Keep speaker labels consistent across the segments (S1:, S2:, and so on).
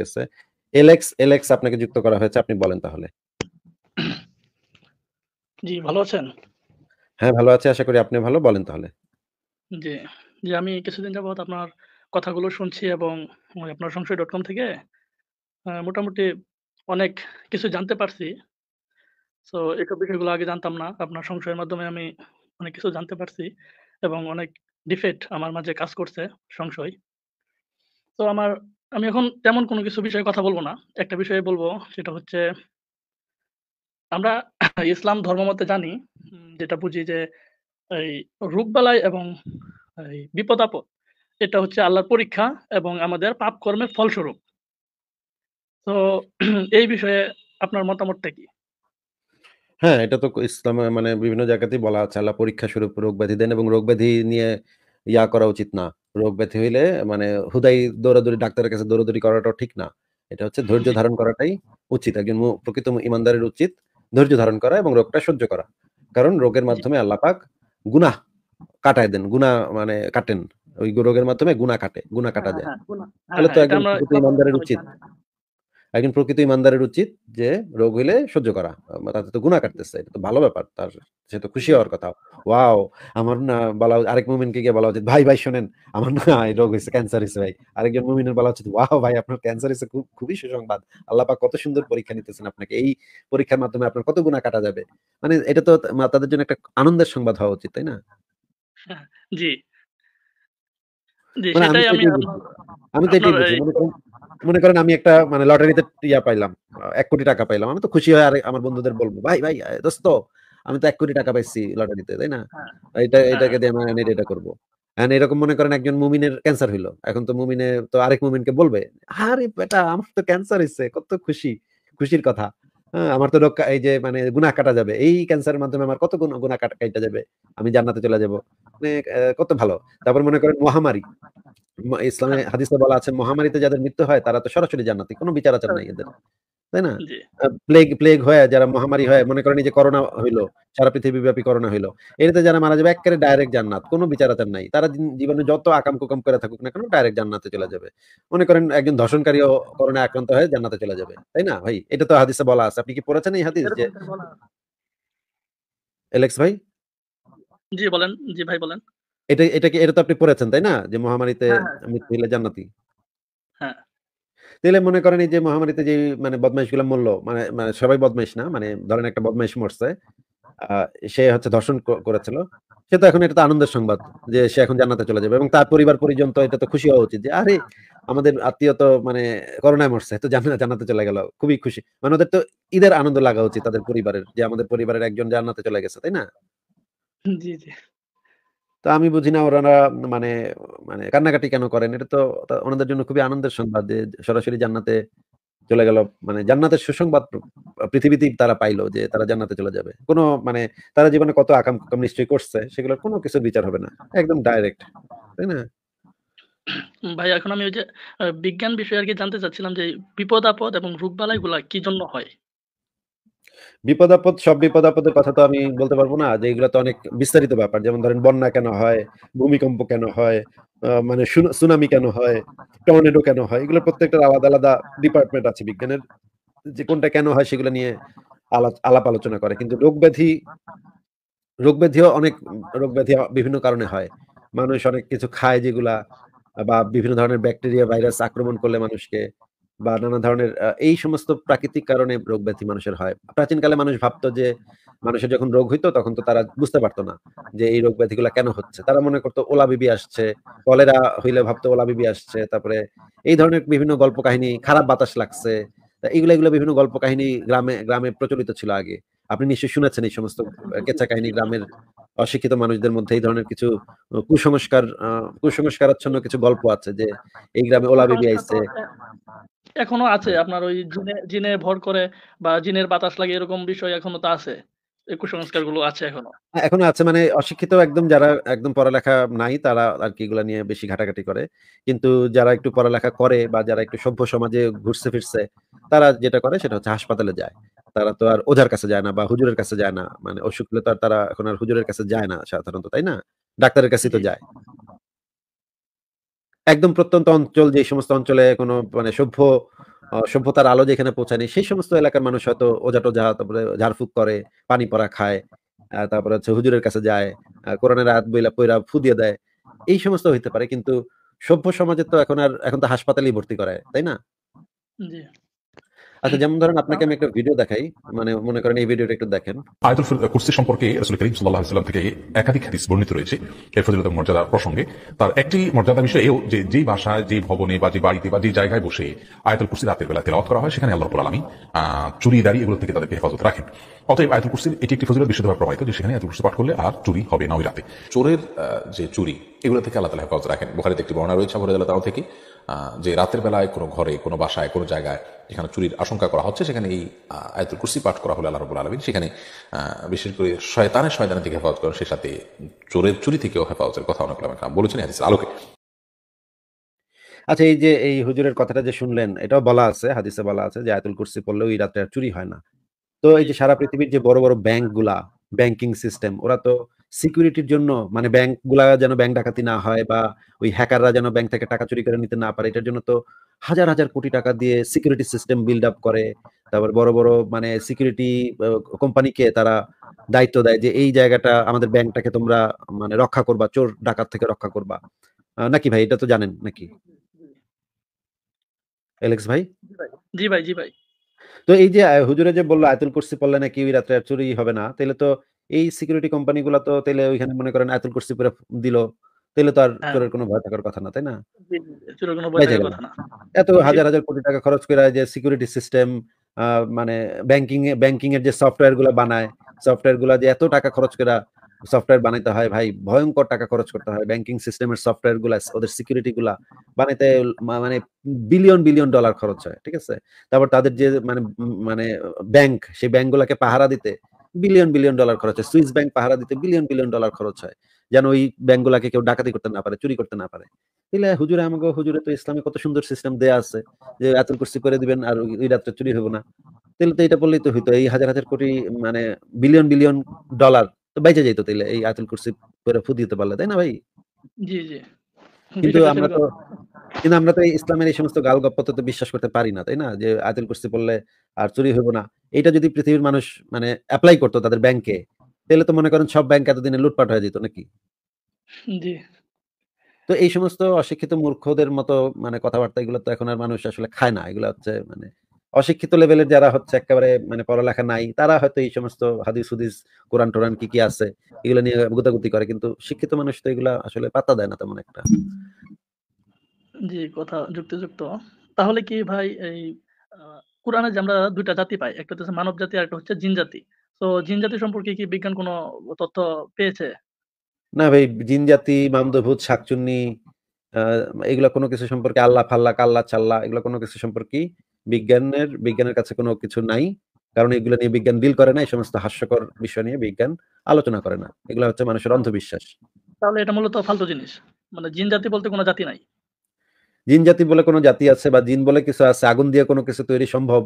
S1: গেছে Alex Alex আপনাকে যুক্ত করা হয়েছে আপনি বলেন তাহলে জি ভালো আছেন হ্যাঁ ভালো আছি আশা করি আপনি ভালো বলেন তাহলে
S2: জি জি আমি কিছুদিন যাবত আপনার কথাগুলো শুনছি এবং আপনার সংশয় ডট কম থেকে মোটামুটি অনেক কিছু জানতে পারছি এসব বিষয়গুলো আগে জানতাম না আপনার সংশয়ের মাধ্যমে আমি অনেক কিছু জানতে পারছি এবং অনেক ডিফেক্ট আমার মাঝে কাজ করছে সংশয় তো আমার আমি এখন তেমন কোনো কিছু বিষয়ে কথা বলবো না একটা বিষয়ে বলবো সেটা হচ্ছে আমরা ইসলাম ধর্ম মতে জানি যেটা বুঝি যে এই রোগবালাই এবং এই বিপদ আপদ এটা হচ্ছে আল্লাহর পরীক্ষা এবং আমাদের পাপ কর্মের ফলস্বরূপ তো এই বিষয়ে আপনার মতামতটা কি
S1: হ্যাঁ এটা তো ইসলাম মানে বিভিন্ন জায়গাতেই বলা আছে আল্লাহ পরীক্ষা স্বরূপ ব্যাধি দেন এবং রোগ ব্যাধি নিয়ে ইয়া করা উচিত না রোগ ব্যাধি হইলে মানে হুদাই দৌড়াদৌড়ি ডাক্তারের কাছে দৌড়াদৌড়ি করাটাও ঠিক না এটা হচ্ছে ধৈর্য ধারণ করাটাই উচিত একজন প্রকৃত ইমানদারের উচিত ধৈর্য ধারণ করা এবং রোগটা সহ্য করা কারণ রোগের মাধ্যমে আল্লাপাক গুনা গুনাহ কাটায় দেন গুনা মানে কাটেন ওই রোগের মাধ্যমে গুনা কাটে গুনা কাটা যায় হ্যাঁ, হ্যাঁ, তাহলে তো হ্যাঁ, একজন ইমানদারের উচিত একজন প্রকৃত ইমানদারের উচিত যে রোগ হইলে সহ্য করা তাতে তো গুণা কাটতেছে এটা তো ভালো ব্যাপার তার সে তো খুশি হওয়ার কথা ওয়াও আমার না বলা আরেক মুমিনকে গিয়ে বলা উচিত ভাই ভাই শোনেন আমার না এই রোগ হয়েছে ক্যান্সার হয়েছে ভাই আরেকজন মুমিনের বলা উচিত ওয়াও ভাই আপনার ক্যান্সার হয়েছে খুব খুবই সুসংবাদ আল্লাপা কত সুন্দর পরীক্ষা নিতেছেন আপনাকে এই পরীক্ষার মাধ্যমে আপনার কত গুণা কাটা যাবে মানে এটা তো তাদের জন্য একটা আনন্দের সংবাদ হওয়া উচিত তাই না
S2: হ্যাঁ, জি মানে
S1: আমি তো এটাই বুঝি মনে করেন আমি একটা মানে লটারিতে ইয়া পাইলাম এক কোটি টাকা পাইলাম আমি তো খুশি হয়ে আর আমার বন্ধুদের বলবো ভাই ভাই দোস্ত আমি তো এক কোটি টাকা পাইছি লটারিতে তাই না হ্যাঁ। এটা হ্যাঁ। এটাকে দিয়ে আমি এটা করবো এরকম মনে করেন একজন মুমিনের ক্যান্সার হইলো এখন তো মুমিনে তো আরেক মুমিনকে বলবে আরে বেটা আমার তো ক্যান্সার হয়েছে কত খুশি খুশির কথা হ্যাঁ, আমার তো রোগ এই যে মানে গুণা কাটা যাবে এই ক্যান্সারের মাধ্যমে আমার কত গুণা কাটা কাটা যাবে আমি জান্নাতে চলে যাব মানে কত ভালো তারপর মনে করেন মহামারী ইসলামে হাদিসে বলা আছে মহামারীতে যাদের মৃত্যু হয় তারা তো সরাসরি জান্নাতি কোনো বিচার আচার নাই এদের তাই না প্লেগ প্লেগ হয় যারা মহামারী হয় মনে করেন যে করোনা হইলো সারা পৃথিবী ব্যাপী করোনা হইলো এটাতে যারা মারা যাবে একেবারে ডাইরেক্ট জান্নাত কোনো বিচারাচার নাই তারা জীবনে যত আকাম কুকাম করে থাকুক না কেন ডাইরেক্ট জান্নাতে চলে যাবে মনে করেন একজন ধর্ষণকারীও করোনা আক্রান্ত হয়ে জান্নাতে চলে যাবে তাই না ভাই এটা তো হাদিসে বলা আছে আপনি কি পড়েছেন এই হাদিস যে এলেক্স ভাই
S2: জি বলেন জি ভাই বলেন
S1: এটা এটা কি এটা তো আপনি পড়েছেন তাই না যে মহামারীতে হ্যাঁ, হ্যাঁ, মৃত্যু হইলে জান্নাতি হ্যাঁ তাহলে মনে করেন এই যে মহামারীতে যে মানে বদমাইশ গুলো মরল মানে মানে সবাই বদমাইশ না মানে ধরেন একটা বদমাইশ মরছে সে হচ্ছে ধর্ষণ করেছিল সে তো এখন এটা তো আনন্দের সংবাদ যে সে এখন জানাতে চলে যাবে এবং তার পরিবার পরিজন তো এটা তো খুশি হওয়া উচিত যে আরে আমাদের আত্মীয় তো মানে করোনায় মরছে তো জান্নাতে জান্নাতে চলে গেল খুবই খুশি মানে ওদের তো ঈদের আনন্দ লাগা উচিত তাদের পরিবারের যে আমাদের পরিবারের একজন জান্নাতে চলে গেছে তাই না জি জি তো আমি বুঝি না ওনারা মানে মানে কান্নাকাটি কেন করেন এটা তো ওনাদের জন্য খুবই আনন্দের সংবাদ যে সরাসরি জান্নাতে চলে গেল মানে জান্নাতের সুসংবাদ পৃথিবীতেই তারা পাইলো যে তারা জান্নাতে চলে যাবে কোনো মানে তারা জীবনে কত আকাম কাম নিশ্চয়ই করছে সেগুলোর কোনো কিছু বিচার হবে না একদম ডাইরেক্ট তাই না
S2: ভাই এখন আমি ওই যে বিজ্ঞান বিষয়ে আর কি জানতে চাচ্ছিলাম যে বিপদ আপদ এবং রোগ গুলা কি জন্য হয়
S1: বিপদাপদ সব বিপদাপদের কথা তো আমি বলতে পারবো না যে এগুলো তো অনেক বিস্তারিত ব্যাপার যেমন ধরেন বন্যা কেন হয় ভূমিকম্প কেন হয় মানে সুনামি কেন হয় টর্নেডো কেন হয় এগুলো প্রত্যেকটা আলাদা আলাদা ডিপার্টমেন্ট আছে বিজ্ঞানের যে কোনটা কেন হয় সেগুলো নিয়ে আলাপ আলোচনা করে কিন্তু রোগ ব্যাধি রোগ ব্যাধিও অনেক রোগ ব্যাধি বিভিন্ন কারণে হয় মানুষ অনেক কিছু খায় যেগুলা বা বিভিন্ন ধরনের ব্যাকটেরিয়া ভাইরাস আক্রমণ করলে মানুষকে বা নানা ধরনের এই সমস্ত প্রাকৃতিক কারণে রোগ ব্যাধি মানুষের হয় প্রাচীনকালে মানুষ ভাবতো যে মানুষের যখন রোগ হইতো তখন তো তারা বুঝতে পারতো না যে এই রোগ ব্যাধিগুলো কেন হচ্ছে তারা মনে করতো ওলা বিবি আসছে কলেরা হইলে ভাবতো ওলা বিবি আসছে তারপরে এই ধরনের বিভিন্ন গল্প কাহিনী খারাপ বাতাস লাগছে এগুলো এগুলো বিভিন্ন গল্প কাহিনী গ্রামে গ্রামে প্রচলিত ছিল আগে আপনি নিশ্চয়ই শুনেছেন এই সমস্ত কেচা কাহিনী গ্রামের অশিক্ষিত মানুষদের মধ্যে এই ধরনের কিছু কুসংস্কার কুসংস্কারাচ্ছন্ন কিছু গল্প আছে যে এই গ্রামে ওলা বিবি আইছে
S2: এখনো আছে আপনার ওই জিনে জিনে ভর করে বা জিনের বাতাস লাগে এরকম বিষয় এখনো তো আছে কুসংস্কার গুলো আছে এখনো
S1: হ্যাঁ, এখনো আছে মানে অশিক্ষিত একদম যারা একদম পড়ালেখা নাই তারা আর কি এগুলা নিয়ে বেশি ঘাটাঘাটি করে কিন্তু যারা একটু পড়ালেখা করে বা যারা একটু সভ্য সমাজে ঘুরছে ফিরছে তারা যেটা করে সেটা হচ্ছে হাসপাতালে যায় তারা তো আর ওঝার কাছে যায় না বা হুজুরের কাছে যায় না মানে অসুখ হলে তারা এখন আর হুজুরের কাছে যায় না সাধারণত তাই না ডাক্তারের কাছে তো যায় একদম প্রত্যন্ত অঞ্চল যে সমস্ত অঞ্চলে কোনো মানে সভ্য সভ্যতার আলো যেখানে পৌঁছায়নি সেই সমস্ত এলাকার মানুষ হয়তো ওজা টোজা তারপরে ঝাড়ফুঁক করে পানি পরা খায় তারপরে হচ্ছে হুজুরের কাছে যায় কোরআনের রাত বইলা পৈরা ফু দিয়ে দেয় এই সমস্ত হইতে পারে কিন্তু সভ্য সমাজে তো এখন আর এখন তো হাসপাতালেই ভর্তি করায় তাই না আচ্ছা যেমন ধরেন আপনাকে আমি একটা ভিডিও আচ্ছা। দেখাই মানে মনে করেন এই ভিডিওটা একটু দেখেন
S3: আয়াতুল কুরসি সম্পর্কে রাসূল করিম সাল্লাল্লাহু আলাইহি থেকে একাধিক হাদিস বর্ণিত রয়েছে এর ফজিলত মর্যাদা প্রসঙ্গে তার একটি মর্যাদা বিষয় এও যে যে ভাষায় যে ভবনে বা যে বাড়িতে বা যে জায়গায় বসে আয়াতুল কুরসি রাতের বেলা তেলাওয়াত করা হয় সেখানে আল্লাহ রাব্বুল আলামিন চুরি দাঁড়ি এগুলো থেকে তাদেরকে হেফাজত রাখেন অতএব আয়াতুল কুরসি এটি একটি ফজিলত বিশুদ্ধভাবে প্রমাণিত যে সেখানে আয়াতুল কুরসি পাঠ করলে আর চুরি হবে না ওই রাতে চোরের যে চুরি এগুলো থেকে আল্লাহ তালা হেফাজত রাখেন বোখারিতে একটি বর্ণনা রয়েছে আবহাওয়া আল্লাহ তালা থেকে যে রাতের বেলায় কোনো ঘরে কোনো বাসায় কোনো জায়গায় যেখানে চুরির আশঙ্কা করা হচ্ছে সেখানে এই আয়তুল কুর্সি পাঠ করা হলে আল্লাহ রবুল আলমিন সেখানে বিশেষ করে শয়তানের শয়তানের থেকে হেফাজত করেন সে সাথে চোরের চুরি থেকেও হেফাজতের কথা অনেক বলেছেন হাদিস আলোকে
S1: আচ্ছা এই যে এই হুজুরের কথাটা যে শুনলেন এটাও বলা আছে হাদিসে বলা আছে যে আয়তুল কুরসি পড়লেও এই রাতে চুরি হয় না তো এই যে সারা পৃথিবীর যে বড় বড় ব্যাংকগুলা ব্যাংকিং সিস্টেম ওরা তো সিকিউরিটির জন্য মানে ব্যাংক গুলা যেন ব্যাংক ডাকাতি না হয় বা ওই হ্যাকাররা যেন ব্যাংক থেকে টাকা চুরি করে নিতে না পারে এটার জন্য তো হাজার হাজার কোটি টাকা দিয়ে সিকিউরিটি সিস্টেম বিল্ড আপ করে তারপর বড় বড় মানে সিকিউরিটি কোম্পানিকে তারা দায়িত্ব দেয় যে এই জায়গাটা আমাদের ব্যাংকটাকে তোমরা মানে রক্ষা করবা চোর ডাকাত থেকে রক্ষা করবা নাকি ভাই এটা তো জানেন নাকি এলেক্স ভাই জি ভাই জি ভাই তো এই যে হুজুরে যে বললো আয়তুল কুরসি পড়লে নাকি ওই রাত্রে চুরি হবে না তাহলে তো এই সিকিউরিটি কোম্পানিগুলো তো তাহলে ওইখানে মনে করেন আয়াতুল কুরসি পুরো দিল তাহলে তো আর হ্যাঁ। চোরের কোনো ভয় থাকার কথা না তাই না
S2: এত হাজার হাজার
S1: কোটি টাকা খরচ করে যে সিকিউরিটি সিস্টেম মানে ব্যাংকিং ব্যাংকিং এর যে সফটওয়্যার গুলা বানায় সফটওয়্যার গুলা যে এত টাকা খরচ করে সফটওয়্যার বানাইতে হয় ভাই ভয়ঙ্কর টাকা খরচ করতে হয় ব্যাংকিং সিস্টেমের সফটওয়্যার গুলা ওদের সিকিউরিটি গুলা বানাইতে মানে বিলিয়ন বিলিয়ন ডলার খরচ হয় ঠিক আছে তারপর তাদের যে মানে মানে ব্যাংক সেই ব্যাংক গুলাকে পাহারা দিতে বিলিয়ন বিলিয়ন ডলার খরচ হয় সুইস ব্যাংক পাহারা দিতে বিলিয়ন বিলিয়ন ডলার খরচ হয় যেন ওই ব্যাংকগুলাকে কেউ ডাকাতি করতে না পারে চুরি করতে না পারে তাহলে হুজুরে আমাকে হুজুরে তো ইসলামে কত সুন্দর সিস্টেম দেয়া আছে যে আতুল কুর্সি করে দিবেন আর ওই রাত্রে চুরি হবে না তাহলে তো এটা বললেই তো হইতো এই হাজার হাজার কোটি মানে বিলিয়ন বিলিয়ন ডলার তো বাইচে যাইতো তাইলে এই আতুল কুর্সি করে ফু দিতে পারলে তাই না ভাই
S2: জি জি কিন্তু আমরা তো
S1: কিন্তু আমরা তো ইসলামের এই সমস্ত গাল গপ্প তো বিশ্বাস করতে পারি না তাই না যে আয়তুল কুরসি পড়লে আর চুরি হইব না এটা যদি পৃথিবীর মানুষ মানে অ্যাপ্লাই করতো তাদের ব্যাংকে তাহলে তো মনে করেন সব ব্যাংক এতদিনে লুটপাট হয়ে যেত নাকি তো এই সমস্ত অশিক্ষিত মূর্খদের মতো মানে কথাবার্তা এগুলো তো এখন আর মানুষ আসলে খায় না এগুলো হচ্ছে মানে অশিক্ষিত লেভেলের যারা হচ্ছে একেবারে মানে পড়ালেখা নাই তারা হয়তো এই সমস্ত হাদিস হুদিস কোরআন টোরান কি কি আছে এগুলো নিয়ে গুতাগুতি করে কিন্তু শিক্ষিত মানুষ তো এগুলো আসলে পাতা দেয় না তেমন একটা
S2: জি কথা যুক্তিযুক্ত। তাহলে কি ভাই এই কোরআনে যে আমরা দুইটা জাতি পাই। একটা হচ্ছে মানব জাতি আর একটা হচ্ছে জিন জাতি। তো জিন জাতি সম্পর্কে কি বিজ্ঞান কোনো তথ্য পেয়েছে?
S1: না ভাই জিন জাতি, মান্দভূত, শাকচুন্নি এগুলো কোনো কিছু সম্পর্কে আল্লাহ ফাল্লা কাল্লা-চাল্লা এগুলো কোনো কিছু সম্পর্কে বিজ্ঞানের বিজ্ঞানের কাছে কোনো কিছু নাই। কারণ এগুলো নিয়ে বিজ্ঞান ডিল করে না। এই সমস্ত হাস্যকর বিষয় নিয়ে বিজ্ঞান আলোচনা করে না। এগুলো হচ্ছে মানুষের অন্ধবিশ্বাস।
S2: তাহলে এটা মূলত ফালতু জিনিস। মানে জিন জাতি বলতে কোনো জাতি নাই।
S1: জিন জাতি বলে কোনো জাতি আছে বা জিন বলে কিছু আছে আগুন দিয়ে কোনো কিছু তৈরি সম্ভব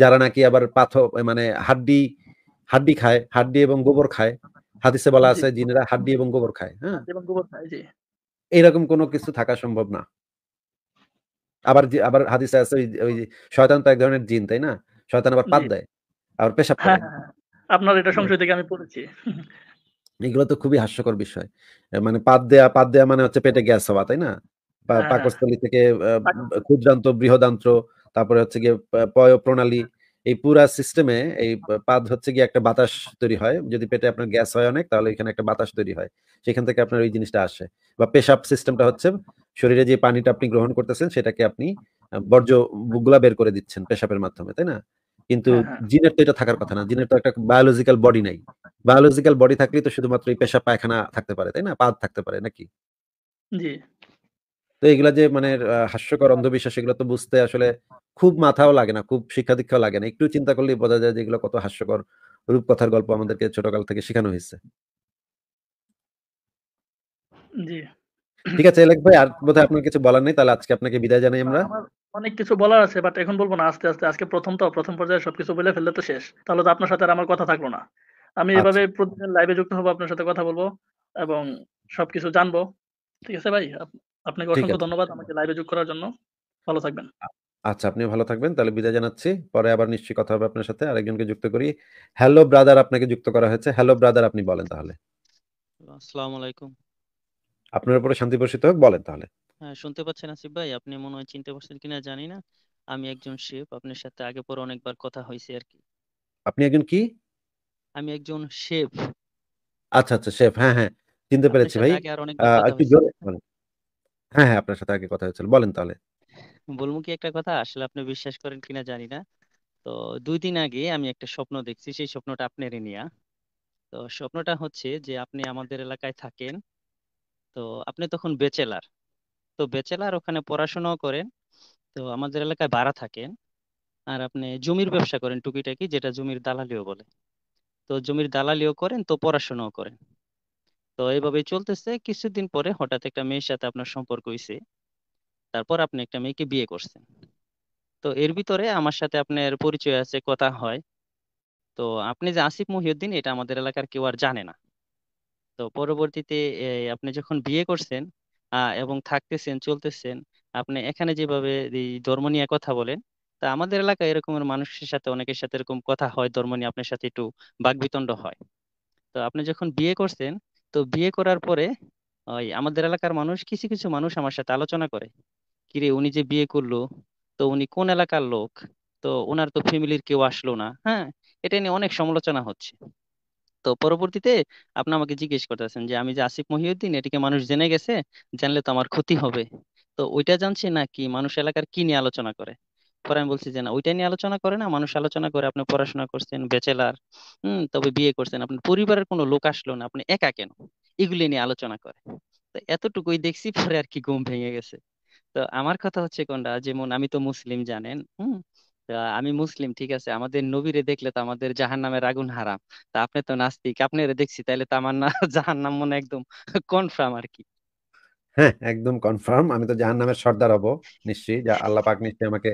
S1: যারা নাকি আবার পাথর মানে হাড্ডি হাড্ডি খায় হাড্ডি এবং গোবর খায় হাদিসে বলা আছে জিনেরা হাড্ডি এবং গোবর খায় হ্যাঁ এইরকম কোনো কিছু থাকা সম্ভব না আবার আবার হাদিসে আছে ওই শয়তান তো এক ধরনের জিন তাই না শয়তান আবার পাত দেয় আবার পেশাব করে হ্যাঁ, হ্যাঁ, হ্যাঁ।
S2: আপনার এটা সংশয় থেকে আমি পড়েছি
S1: এগুলো তো খুবই হাস্যকর বিষয় মানে পাত দেয়া পাত দেয়া মানে হচ্ছে পেটে গ্যাস হওয়া তাই না হ্যাঁ, হ্যাঁ। পাকস্থলী থেকে ক্ষুদ্রান্ত বৃহদান্ত্র তারপরে হচ্ছে গিয়ে পয় প্রণালী এই পুরা সিস্টেমে এই পাদ হচ্ছে গিয়ে একটা বাতাস তৈরি হয় যদি পেটে আপনার গ্যাস হয় অনেক তাহলে এখানে একটা বাতাস তৈরি হয় সেখান থেকে আপনার ওই জিনিসটা আসে বা পেশাব সিস্টেমটা হচ্ছে শরীরে যে পানিটা আপনি গ্রহণ করতেছেন সেটাকে আপনি বর্জ্য গুলা বের করে দিচ্ছেন পেশাবের মাধ্যমে তাই না কিন্তু হ্যাঁ, জিনের তো এটা থাকার কথা না জিনের তো একটা বায়োলজিক্যাল বডি নাই বায়োলজিক্যাল বডি থাকলে তো শুধুমাত্র এই পেশাব পায়খানা থাকতে পারে তাই না পাদ থাকতে পারে নাকি জি তো এগুলা যে মানে হাস্যকর অন্ধবিশ্বাস এগুলো তো বুঝতে আসলে খুব মাথাও লাগে না খুব শিক্ষা দীক্ষাও লাগে না একটু চিন্তা করলেই বোঝা যায় যে এগুলো কত হাস্যকর রূপকথার গল্প আমাদেরকে ছোটকাল থেকে শেখানো হয়েছে ঠিক আছে এলেক ভাই আর বোধহয় আপনার কিছু বলার নেই তাহলে আজকে আপনাকে বিদায় জানাই আমরা
S2: অনেক কিছু বলার আছে বাট এখন বলবো না আস্তে আস্তে আজকে প্রথম তো প্রথম পর্যায়ে সবকিছু বলে ফেললে তো শেষ তাহলে তো আপনার সাথে আর আমার কথা থাকলো না আমি আচ্ছা। এভাবে প্রতিদিন লাইভে যুক্ত হবো আপনার সাথে কথা বলবো এবং সবকিছু জানবো ঠিক আছে ভাই আপনাকে অসংখ্য ধন্যবাদ আমাকে লাইভে যোগ করার জন্য ভালো থাকবেন
S1: আচ্ছা আপনি ভালো থাকবেন তাহলে বিদায় জানাচ্ছি পরে আবার নিশ্চয়ই কথা হবে আপনার সাথে আরেকজনকে যুক্ত করি হ্যালো ব্রাদার আপনাকে যুক্ত করা হয়েছে হ্যালো ব্রাদার আপনি বলেন তাহলে
S4: আসসালামু আলাইকুম
S1: আপনার উপরে শান্তি বর্ষিত হোক বলেন তাহলে
S4: হ্যাঁ শুনতে পাচ্ছেন আসিফ ভাই আপনি মনে হয় চিনতে পারছেন কিনা জানি না আমি একজন শেফ আপনার সাথে আগে পরে অনেকবার কথা হয়েছে আর কি আপনি একজন কি আমি একজন শেফ
S1: আচ্ছা আচ্ছা শেফ হ্যাঁ হ্যাঁ চিনতে পেরেছি ভাই আর অনেক হ্যাঁ, হ্যাঁ, আপনার সাথে আগে কথা হয়েছিল। বলেন তাহলে।
S4: বলবো কি একটা কথা, আসলে আপনি বিশ্বাস করেন কিনা জানি না। তো দুই দিন আগে আমি একটা স্বপ্ন দেখছি, সেই স্বপ্নটা আপনার নিয়া। তো স্বপ্নটা হচ্ছে যে আপনি আমাদের এলাকায় থাকেন। তো আপনি তখন বেচেলার তো বেচেলার ওখানে পড়াশোনাও করেন। তো আমাদের এলাকায় ভাড়া থাকেন। আর আপনি জমির ব্যবসা করেন টুকিটাকি যেটা জমির দালালিও বলে। তো জমির দালালিও করেন তো পড়াশোনাও করেন। তো এইভাবে চলতেছে কিছুদিন পরে হঠাৎ একটা মেয়ের সাথে আপনার সম্পর্ক হয়েছে তারপর আপনি একটা মেয়েকে বিয়ে করছেন তো এর ভিতরে আমার সাথে আপনার পরিচয় আছে কথা হয় তো আপনি যে আসিফ মহিউদ্দিন এটা আমাদের এলাকার কেউ আর জানে না তো পরবর্তীতে আপনি যখন বিয়ে করছেন এবং থাকতেছেন চলতেছেন আপনি এখানে যেভাবে ধর্ম নিয়ে কথা বলেন তা আমাদের এলাকায় এরকমের মানুষের সাথে অনেকের সাথে এরকম কথা হয় ধর্ম নিয়ে আপনার সাথে একটু বাকবিতণ্ড হয় তো আপনি যখন বিয়ে করছেন তো বিয়ে করার পরে ওই আমাদের এলাকার মানুষ কিছু কিছু মানুষ আমার সাথে আলোচনা করে কিরে উনি যে বিয়ে করলো তো উনি কোন এলাকার লোক তো ওনার তো ফ্যামিলির কেউ আসলো না হ্যাঁ এটা নিয়ে অনেক সমালোচনা হচ্ছে তো পরবর্তীতে আপনি আমাকে জিজ্ঞেস করতেছেন যে আমি যে আসিফ মহিউদ্দিন এটিকে মানুষ জেনে গেছে জানলে তো আমার ক্ষতি হবে তো ওইটা না নাকি মানুষ এলাকার কি নিয়ে আলোচনা করে পরে আমি বলছি যে না ওইটা নিয়ে আলোচনা করে না মানুষ আলোচনা করে আপনি পড়াশোনা করছেন ব্যাচেলার হম তবে বিয়ে করছেন আপনার পরিবারের কোনো লোক আসলো না আপনি একা কেন এগুলি নিয়ে আলোচনা করে তো এতটুকুই দেখছি পরে আর কি ঘুম ভেঙে গেছে তো আমার কথা হচ্ছে কোনটা যেমন আমি তো মুসলিম জানেন হম আমি মুসলিম ঠিক আছে আমাদের নবীরে দেখলে তো আমাদের জাহান নামের আগুন হারাম তা আপনি তো নাস্তিক আপনি দেখছি তাহলে তো আমার না জাহান নাম মনে একদম কনফার্ম আর কি
S1: হ্যাঁ একদম কনফার্ম আমি তো জাহান নামের সর্দার হব নিশ্চয়ই যা আল্লাহ পাক নিশ্চয়ই আমাকে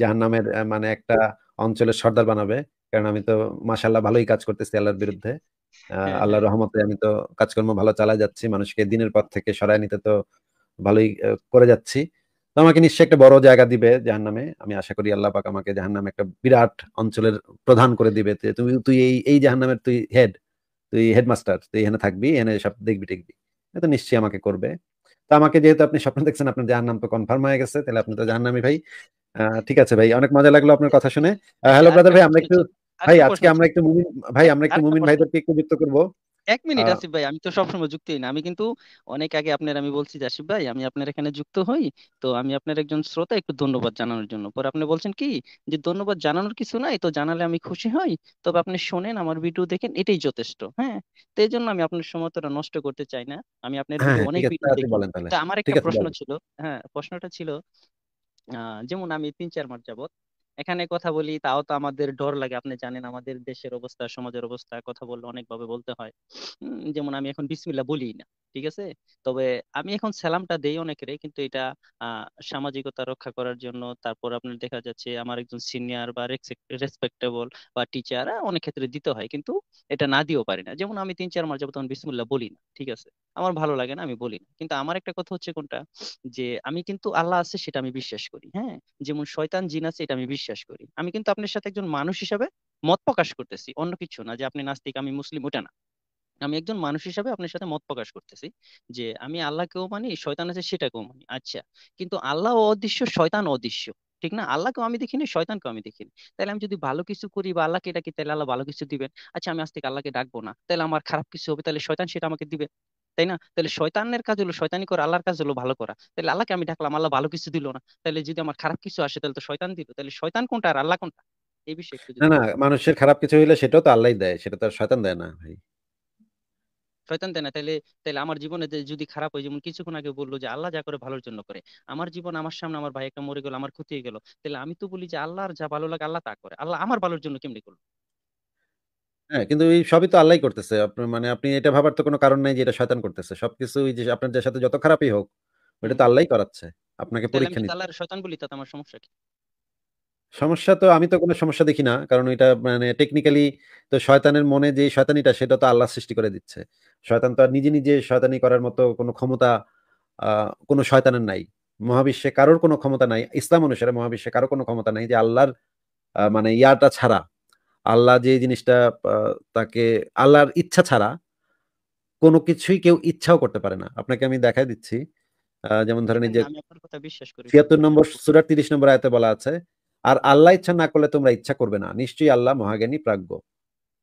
S1: জাহান নামের মানে একটা অঞ্চলের সর্দার বানাবে কারণ আমি তো মাসাল্লাহ ভালোই কাজ করতেছি আল্লাহর বিরুদ্ধে হ্যাঁ, আল্লাহর হ্যাঁ। রহমতে আমি তো কাজকর্ম ভালো চালা যাচ্ছি মানুষকে দিনের পথ থেকে সরায় নিতে তো ভালোই করে যাচ্ছি তো আমাকে নিশ্চয়ই একটা বড় জায়গা দিবে জাহান নামে আমি আশা করি আল্লাহ পাক আমাকে জাহান নামে একটা বিরাট অঞ্চলের প্রধান করে দিবে তুমি তুই এই এই জাহান নামের তুই হেড তুই হেডমাস্টার তুই এখানে থাকবি এখানে সব দেখবি টেকবি তো নিশ্চয়ই আমাকে করবে তো আমাকে যেহেতু আপনি স্বপ্ন দেখছেন আপনার যার নাম তো কনফার্ম হয়ে গেছে তাহলে আপনি তো যার নামই ভাই ঠিক আছে ভাই অনেক মজা লাগলো আপনার কথা শুনে হ্যালো আচ্ছা, ব্রাদার আচ্ছা, আচ্ছা, ভাই আমরা একটু ভাই আজকে আমরা একটু মুমিন ভাই আমরা একটু মুমিন ভাইদেরকে একটু যুক্ত করবো
S4: এক মিনিট আসিফ ভাই আমি তো সবসময় হই না আমি কিন্তু অনেক আগে আপনার আমি বলছি যে আসিফ ভাই আমি আপনার এখানে যুক্ত হই তো আমি আপনার একজন শ্রোতা একটু ধন্যবাদ জানানোর জন্য পরে আপনি বলছেন কি যে ধন্যবাদ জানানোর কিছু নাই তো জানালে আমি খুশি হই তবে আপনি শোনেন আমার ভিডিও দেখেন এটাই যথেষ্ট হ্যাঁ তো এই জন্য আমি আপনার সময়টা নষ্ট করতে চাই না আমি আপনার হ্যাঁ, হ্যাঁ, অনেক ভিডিও দেখি তো আমার একটা প্রশ্ন ছিল হ্যাঁ প্রশ্নটা ছিল যেমন আমি তিন চার মাস যাবত এখানে কথা বলি তাও তো আমাদের ডর লাগে আপনি জানেন আমাদের দেশের অবস্থা সমাজের অবস্থা কথা বললে অনেক ভাবে বলতে হয় যেমন আমি এখন বিসমিল্লা বলি না ঠিক আছে তবে আমি এখন সালামটা দেই অনেকেরে কিন্তু এটা সামাজিকতা রক্ষা করার জন্য তারপর আপনার দেখা যাচ্ছে আমার একজন সিনিয়র বা রেসপেক্টেবল বা টিচার হ্যাঁ, অনেক ক্ষেত্রে দিতে হয় কিন্তু এটা না দিয়েও পারি না যেমন আমি তিন চার মাস যাবো তখন বিসমুল্লাহ বলি না ঠিক আছে আমার ভালো লাগে না আমি বলি না কিন্তু আমার একটা কথা হচ্ছে কোনটা যে আমি কিন্তু আল্লাহ আছে সেটা আমি বিশ্বাস করি হ্যাঁ যেমন শয়তান জিন আছে এটা আমি বিশ্বাস করি আমি কিন্তু আপনার সাথে একজন মানুষ হিসাবে মত প্রকাশ করতেছি অন্য কিছু না যে আপনি নাস্তিক আমি মুসলিম ওটা না আমি একজন মানুষ হিসাবে আপনার সাথে মত প্রকাশ করতেছি যে আমি আল্লাহ কেউ মানি শয়তান আছে কেউ মানি আচ্ছা কিন্তু আল্লাহ অদৃশ্য শয়তান অদৃশ্য ঠিক না আল্লাহকেও আমি দেখিনি শয়তানকেও আমি দেখিনি তাহলে আমি যদি ভালো কিছু করি বা আল্লাহকে ডাকি তাহলে আল্লাহ ভালো কিছু দিবেন আচ্ছা আমি আজ থেকে আল্লাহকে ডাকবো না তাহলে আমার খারাপ কিছু হবে তাহলে শয়তান সেটা আমাকে দিবে তাই না তাহলে শয়তানের কাজ হলো শয়তানি করে আল্লাহর কাজ হলো ভালো করা তাহলে আল্লাহকে আমি ডাকলাম আল্লাহ ভালো কিছু দিল না তাহলে যদি আমার খারাপ কিছু আসে তাহলে তো শয়তান দিল তাহলে শয়তান কোনটা আর আল্লাহ কোনটা এই বিষয়ে না না
S1: মানুষের খারাপ কিছু হইলে সেটাও তো আল্লাহ দেয় সেটা তো আর শয়তান দেয় না ভাই
S4: শয়তান দেয় না তাহলে তাহলে আমার জীবনে যদি খারাপ হয় যেমন কিছুক্ষণ আগে বললো যে আল্লাহ যা করে ভালোর জন্য করে আমার জীবন আমার সামনে আমার ভাই একটা মরে গেল আমার ক্ষতি হয়ে গেল তাহলে আমি তো বলি যে আল্লাহর যা ভালো লাগে আল্লাহ তা করে আল্লাহ আমার ভালোর জন্য কেমনি করলো
S1: হ্যাঁ কিন্তু এই সবই তো আল্লাহ করতেছে আপনার মানে আপনি এটা ভাবার তো কোনো কারণ নাই যে এটা শয়তান করতেছে সবকিছু যে আপনার যার সাথে যত খারাপই হোক ওটা তো আল্লাহ করাচ্ছে আপনাকে পরীক্ষা নিতে
S4: আল্লাহর শয়তান বলি তাতে আমার সমস্যা কি
S1: সমস্যা তো আমি তো কোনো সমস্যা দেখি না কারণ এটা মানে টেকনিক্যালি তো শয়তানের মনে যে শয়তানিটা সেটা তো আল্লাহ সৃষ্টি করে দিচ্ছে শয়তান তো আর নিজে নিজে শয়তানি করার মতো কোনো ক্ষমতা কোনো শয়তানের নাই মহাবিশ্বে কারোর কোনো ক্ষমতা নাই ইসলাম অনুসারে মহাবিশ্বে কারোর কোনো ক্ষমতা নাই যে আল্লাহর মানে ইয়াটা ছাড়া আল্লাহ যে জিনিসটা তাকে আল্লাহর ইচ্ছা ছাড়া কোনো কিছুই কেউ ইচ্ছাও করতে পারে না আপনাকে আমি দেখাই দিচ্ছি যেমন ধরেন এই হ্যাঁ, যে
S4: হ্যাঁ, ছিয়াত্তর
S1: নম্বর সুরার তিরিশ নম্বর আয়তে বলা আছে আর আল্লাহ ইচ্ছা না করলে তোমরা ইচ্ছা করবে না নিশ্চয়ই আল্লাহ মহাজ্ঞানী প্রাজ্ঞ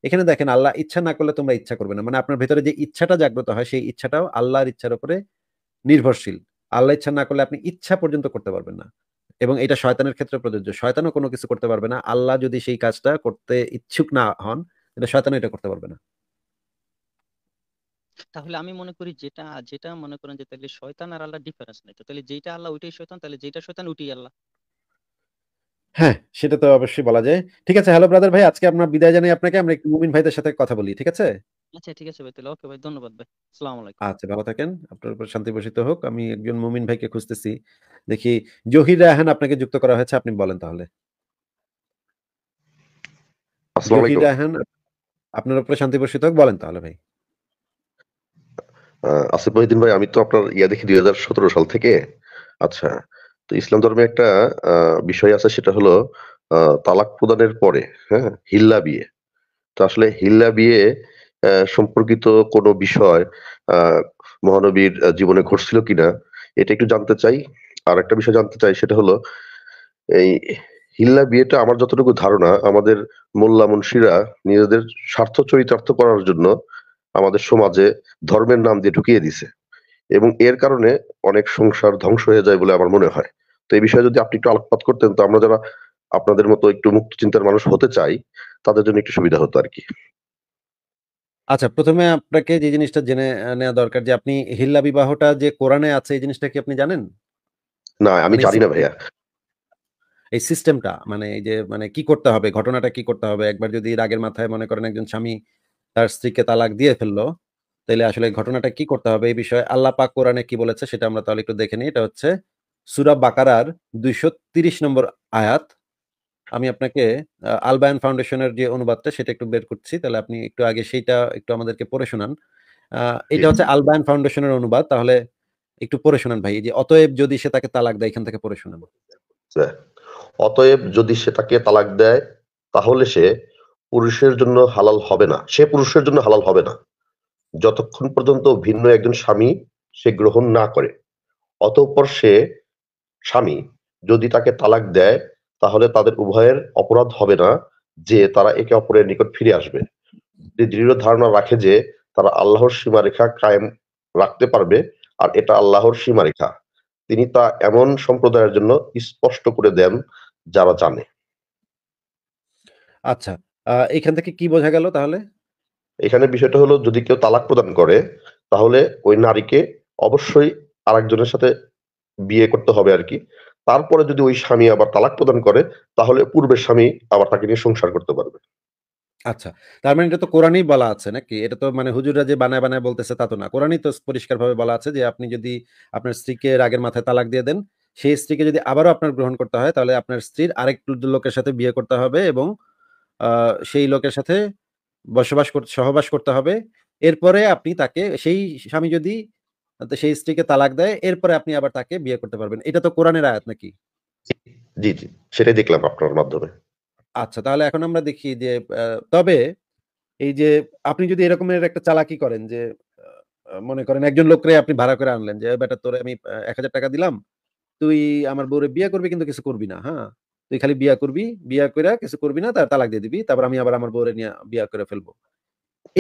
S1: এখানে দেখেন আল্লাহ ইচ্ছা না করলে তোমরা ইচ্ছা করবে না মানে আপনার ভেতরে যে ইচ্ছাটা জাগ্রত হয় সেই ইচ্ছাটাও আল্লাহর ইচ্ছার উপরে নির্ভরশীল আল্লাহ ইচ্ছা না করলে আপনি ইচ্ছা পর্যন্ত করতে পারবেন না এবং এটা শয়তানের ক্ষেত্রে প্রযোজ্য শয়তানও কোনো কিছু করতে পারবে না আল্লাহ যদি সেই কাজটা করতে ইচ্ছুক না হন তাহলে শয়তান এটা করতে পারবে না
S4: তাহলে আমি মনে করি যেটা যেটা মনে করেন যে তাহলে শয়তান আর আল্লাহ ডিফারেন্স নাই তো তাহলে যেটা আল্লাহ ওইটাই শয়তান তাহলে যেটা শয়তান ওইটাই আল্লাহ
S1: হ্যাঁ, সেটা তো অবশ্যই বলা যায়। ঠিক আছে, হ্যালো ব্রাদার ভাই আজকে আমরা বিদায় জানাই আপনাকে। আমরা একটু মুমিন ভাইদের সাথে কথা বলি। ঠিক আছে?
S4: আচ্ছা ঠিক আছে ভাই তাহলে। ওকে ভাই ধন্যবাদ ভাই। আসসালামু আলাইকুম।
S1: আচ্ছা ভালো থাকেন। আপনার উপর শান্তি বর্ষিত হোক। আমি একজন মুমিন ভাইকে খুঁজতেছি। দেখি জহির রায়হান আপনাকে যুক্ত করা হয়েছে। আপনি বলেন তাহলে। জহির আলাইকুম। রায়হান আপনার উপর শান্তি বর্ষিত হোক। বলেন
S3: তাহলে ভাই। আ আসিফ মহিউদ্দিন ভাই আমি তো আপনার ইয়া দেখি ২০১৭ সাল থেকে। আচ্ছা। তো ইসলাম ধর্মে একটা বিষয় আছে সেটা হলো তালাক প্রদানের পরে হ্যাঁ হিল্লা বিয়ে তো আসলে হিল্লা বিয়ে সম্পর্কিত কোনো বিষয় মহানবীর জীবনে ঘটছিল কিনা এটা একটু জানতে চাই আর একটা বিষয় জানতে চাই সেটা হলো এই হিল্লা বিয়েটা আমার যতটুকু ধারণা আমাদের মোল্লা মুন্সিরা নিজেদের স্বার্থ চরিতার্থ করার জন্য আমাদের সমাজে ধর্মের নাম দিয়ে ঢুকিয়ে দিছে এবং এর কারণে অনেক সংসার ধ্বংস হয়ে যায় বলে আমার মনে হয় তো এই বিষয়ে যদি আপনি একটু আলোকপাত করতেন তো আমরা যারা আপনাদের মতো একটু মুক্ত চিন্তার মানুষ হতে চাই তাদের জন্য একটু সুবিধা হতো আর কি আচ্ছা প্রথমে আপনাকে
S1: যে জিনিসটা জেনে নেওয়া দরকার যে আপনি হিল্লা বিবাহটা যে কোরআনে আছে এই জিনিসটা কি আপনি জানেন
S3: না আমি মানে জানি না ভাইয়া
S1: এই সিস্টেমটা মানে এই যে মানে কি করতে হবে ঘটনাটা কি করতে হবে একবার যদি রাগের মাথায় মনে করেন একজন স্বামী তার স্ত্রীকে তালাক দিয়ে ফেললো তাহলে আসলে ঘটনাটা কি করতে হবে এই বিষয়ে আল্লাহ পাক কোরআনে কি বলেছে সেটা আমরা তাহলে একটু দেখে নিই এটা হচ্ছে সুরা বাকারার দুইশো তিরিশ নম্বর আয়াত আমি আপনাকে আলবায়ন ফাউন্ডেশনের যে অনুবাদটা সেটা একটু বের করছি তাহলে আপনি একটু আগে সেইটা একটু আমাদেরকে পড়ে শোনান এটা হচ্ছে আলবায়ন ফাউন্ডেশনের অনুবাদ তাহলে একটু পড়ে শোনান ভাই যে অতএব যদি সে তাকে তালাক দেয় এখান থেকে পড়ে শোনান
S3: অতএব যদি সে তাকে তালাক দেয় তাহলে সে পুরুষের জন্য হালাল হবে না সে পুরুষের জন্য হালাল হবে না যতক্ষণ পর্যন্ত ভিন্ন একজন স্বামী সে গ্রহণ না করে অতঃপর সে স্বামী যদি তাকে তালাক দেয় তাহলে তাদের উভয়ের অপরাধ হবে না যে তারা একে অপরের নিকট ফিরে আসবে দৃঢ় ধারণা রাখে যে তারা আল্লাহর সীমারেখা কায়েম রাখতে পারবে আর এটা আল্লাহর সীমারেখা তিনি তা এমন সম্প্রদায়ের জন্য স্পষ্ট করে দেন যারা জানে আচ্ছা এখান থেকে কি বোঝা গেল তাহলে এখানে বিষয়টা হলো যদি কেউ তালাক প্রদান করে তাহলে ওই নারীকে অবশ্যই আরেকজনের সাথে বিয়ে করতে হবে আর কি তারপরে যদি ওই স্বামী আবার তালাক প্রদান করে তাহলে পূর্বের স্বামী আবার তাকে নিয়ে সংসার করতে পারবে
S1: আচ্ছা তার মানে এটা তো কোরআনই বলা আছে নাকি এটা তো মানে হুজুরা যে বানায় বানায় বলতেছে তা তো না কোরআনই তো পরিষ্কারভাবে বলা আছে যে আপনি যদি আপনার স্ত্রীকে রাগের মাথায় তালাক দিয়ে দেন সেই স্ত্রীকে যদি আবারও আপনার গ্রহণ করতে হয় তাহলে আপনার স্ত্রীর আরেক লোকের সাথে বিয়ে করতে হবে এবং সেই লোকের সাথে বসবাস করতে সহবাস করতে হবে এরপরে আপনি তাকে সেই স্বামী যদি সেই স্ত্রীকে তালাক দেয় এরপরে আপনি আবার তাকে বিয়ে করতে পারবেন এটা তো কোরআনের আয়াত নাকি
S3: জি জি সেটাই দেখলাম আপনার মাধ্যমে
S1: আচ্ছা তাহলে এখন আমরা দেখি যে তবে এই যে আপনি যদি এরকমের একটা চালাকি করেন যে মনে করেন একজন লোকরে আপনি ভাড়া করে আনলেন যে বেটা তোরে আমি এক হাজার টাকা দিলাম তুই আমার বউরে বিয়ে করবি কিন্তু কিছু করবি না হ্যাঁ তুই খালি বিয়া করবি বিয়া করে কিছু করবি না তার তালাক দিয়ে দিবি তারপর আমি আবার আমার বউরে নিয়ে বিয়া করে ফেলবো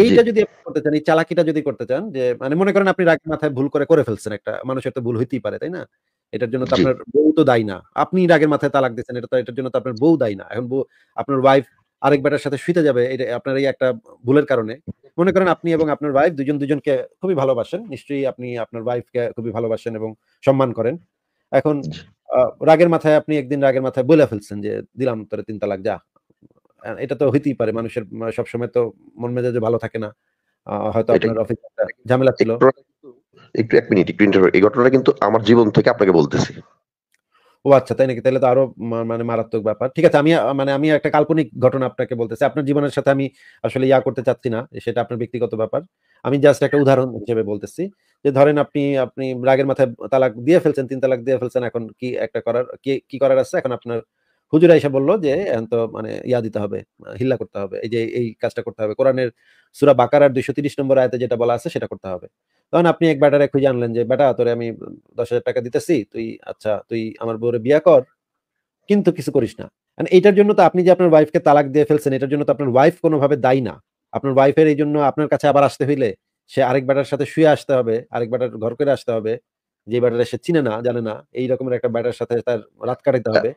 S1: এইটা যদি আপনি করতে চান এই চালাকিটা যদি করতে চান যে মানে মনে করেন আপনি রাগের মাথায় ভুল করে করে ফেলছেন একটা মানুষের তো ভুল হইতেই পারে তাই না এটার জন্য তো আপনার বউ তো দায়ী না আপনি রাগের মাথায় তালাক দিচ্ছেন এটা তো এটার জন্য তো আপনার বউ দায়ী না এখন বউ আপনার ওয়াইফ আরেক বেটার সাথে শুইতে যাবে এটা আপনার এই একটা ভুলের কারণে মনে করেন আপনি এবং আপনার ওয়াইফ দুজন দুজনকে খুবই ভালোবাসেন নিশ্চয়ই আপনি আপনার ওয়াইফকে খুবই ভালোবাসেন এবং সম্মান করেন এখন রাগের মাথায় আপনি একদিন রাগের মাথায় বলে ফেলছেন যে দিলাম তোরে তিন তালাক যা এটা তো হইতেই পারে মানুষের সবসময় তো মন মেজাজে ভালো থাকে না হয়তো আপনার অফিস
S3: ঝামেলা ছিল একটু এক মিনিট একটু এই ঘটনাটা কিন্তু আমার জীবন থেকে আপনাকে বলতেছি
S1: ও আচ্ছা তাই নাকি তাহলে তো আরো মানে মারাত্মক ব্যাপার ঠিক আছে আমি মানে আমি একটা কাল্পনিক ঘটনা আপনাকে বলতেছি আপনার জীবনের সাথে আমি আসলে ইয়া করতে চাচ্ছি না সেটা আপনার ব্যক্তিগত ব্যাপার আমি জাস্ট একটা হ্যাঁ। উদাহরণ হিসেবে বলতেছি যে ধরেন আপনি আপনি রাগের মাথায় তালাক দিয়ে ফেলছেন তিন তালাক দিয়ে ফেলছেন এখন কি একটা করার কি করার আছে এখন আপনার হুজুরা এসে বললো যে এখন তো মানে ইয়া দিতে হবে হিল্লা করতে হবে এই যে এই কাজটা করতে হবে কোরআনের সুরা বাকারার দুইশো তিরিশ নম্বর আয়তে যেটা বলা আছে সেটা করতে হবে তখন আপনি এক ব্যাটারে খুঁজে আনলেন যে ব্যাটা তোরে আমি দশ হাজার টাকা দিতেছি তুই আচ্ছা তুই আমার বউরে বিয়া কর কিন্তু কিছু করিস না এটার জন্য তো আপনি যে আপনার ওয়াইফকে তালাক দিয়ে ফেলছেন এটার জন্য তো আপনার ওয়াইফ কোনোভাবে দায়ী না আপনার ওয়াইফের এই জন্য আপনার কাছে আবার আসতে হইলে সে আরেক ব্যাটার সাথে শুয়ে আসতে হবে আরেক ব্যাটার ঘর করে আসতে হবে যে ব্যাটারে সে চিনে না জানে না এই রকমের একটা ব্যাটার সাথে তার রাত কাটাতে হ্যাঁ, হবে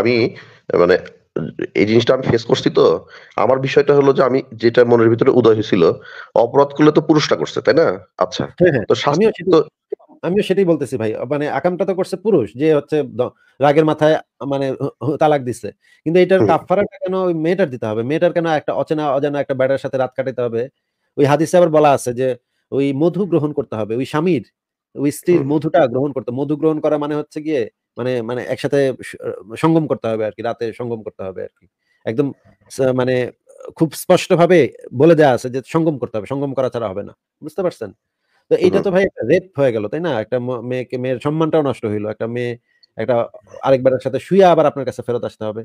S3: আমি মানে এই জিনিসটা আমি ফেস করছি তো আমার বিষয়টা হলো যে আমি যেটা মনের ভিতরে উদয় হয়েছিল অপরাধ করলে তো পুরুষটা করছে তাই না আচ্ছা হ্যাঁ,
S1: হ্যাঁ, তো স্বামীও আমিও আমিও সেটাই বলতেছি ভাই মানে আকামটা তো করছে পুরুষ যে হচ্ছে রাগের মাথায় মানে তালাক দিছে কিন্তু এটার কাফারাটা কেন ওই মেয়েটার দিতে হবে মেয়েটার কেন একটা অচেনা অজানা একটা ব্যাটার সাথে রাত কাটাতে হবে ওই হাদিসে আবার বলা আছে যে ওই মধু গ্রহণ করতে হবে ওই স্বামীর ওই স্ত্রীর মধুটা গ্রহণ করতে মধু গ্রহণ করা মানে হচ্ছে গিয়ে মানে মানে একসাথে সঙ্গম করতে হবে আর কি রাতে সঙ্গম করতে হবে আর কি একদম মানে খুব স্পষ্ট ভাবে বলে দেওয়া আছে যে সঙ্গম করতে হবে সঙ্গম করা ছাড়া হবে না বুঝতে পারছেন তো এইটা তো ভাই রেপ হয়ে গেল তাই না একটা মেয়েকে মেয়ের সম্মানটাও নষ্ট হইলো একটা মেয়ে একটা আরেকবারের সাথে শুয়ে আবার আপনার কাছে ফেরত আসতে হবে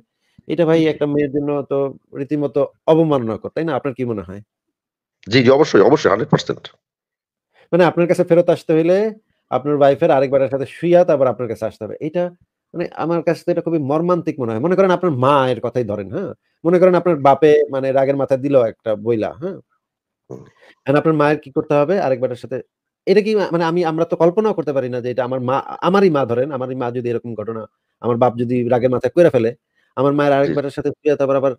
S1: এটা ভাই একটা মেয়ের জন্য তো রীতিমতো অবমাননাকর তাই না আপনার কি মনে হয়
S3: জি জি অবশ্যই অবশ্যই হান্ড্রেড পার্সেন্ট
S1: মানে আপনার কাছে ফেরত আসতে হইলে আপনার ওয়াইফের আরেকবারের সাথে শুইয়া তারপর আপনার কাছে আসতে হবে এটা মানে আমার কাছে এটা খুবই মর্মান্তিক মনে হয় মনে করেন আপনার মা এর কথাই ধরেন হ্যাঁ মনে করেন আপনার বাপে মানে রাগের মাথায় দিল একটা বইলা হ্যাঁ আপনার মায়ের কি করতে হবে আরেকবারের সাথে এটা কি মানে আমি আমরা তো কল্পনাও করতে পারি না যে এটা আমার মা আমারই মা ধরেন আমারই মা যদি এরকম ঘটনা আমার বাপ যদি রাগের মাথায় করে ফেলে আমার মায়ের আরেকবারের সাথে শুয়ে তারপর আবার